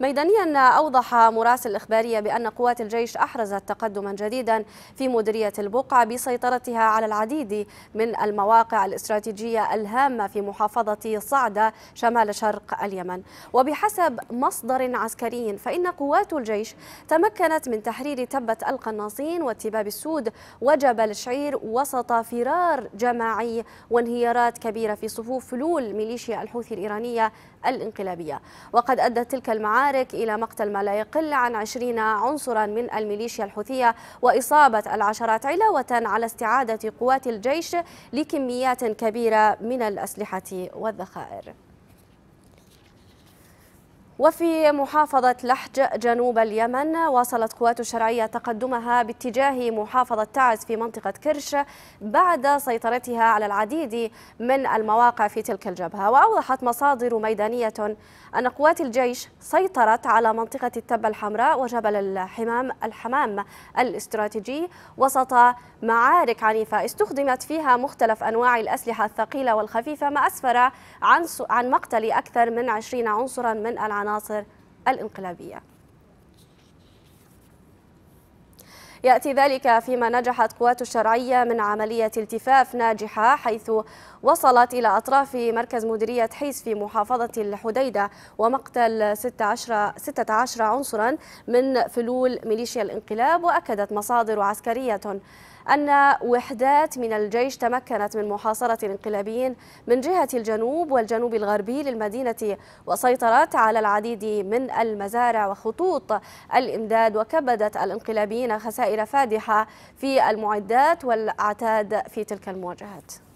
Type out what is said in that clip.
ميدانيا أوضح مراسل الإخبارية بأن قوات الجيش أحرزت تقدما جديدا في مديرية البقعة بسيطرتها على العديد من المواقع الاستراتيجية الهامة في محافظة صعدة شمال شرق اليمن وبحسب مصدر عسكري فإن قوات الجيش تمكنت من تحرير تبة القناصين واتباب السود وجبل الشعير وسط فرار جماعي وانهيارات كبيرة في صفوف فلول ميليشيا الحوثي الإيرانية الانقلابية وقد أدت تلك المعارك المعارك إلى مقتل ما لا يقل عن عشرين عنصرا من الميليشيا الحوثية وإصابة العشرات علاوة على استعادة قوات الجيش لكميات كبيرة من الأسلحة والذخائر وفي محافظة لحج جنوب اليمن واصلت قوات الشرعية تقدمها باتجاه محافظة تعز في منطقة كرش بعد سيطرتها على العديد من المواقع في تلك الجبهة وأوضحت مصادر ميدانية أن قوات الجيش سيطرت على منطقة التبة الحمراء وجبل الحمام الحمام الاستراتيجي وسط معارك عنيفة استخدمت فيها مختلف أنواع الأسلحة الثقيلة والخفيفة ما أسفر عن عن مقتل أكثر من 20 عنصرا من العناصر العناصر الانقلابية يأتي ذلك فيما نجحت قوات الشرعية من عملية التفاف ناجحة حيث وصلت إلى أطراف مركز مديرية حيس في محافظة الحديدة ومقتل 16, 16 عنصرا من فلول ميليشيا الانقلاب وأكدت مصادر عسكرية أن وحدات من الجيش تمكنت من محاصرة الانقلابيين من جهة الجنوب والجنوب الغربي للمدينة وسيطرت على العديد من المزارع وخطوط الإمداد وكبدت الانقلابيين خسائر فادحة في المعدات والأعتاد في تلك المواجهات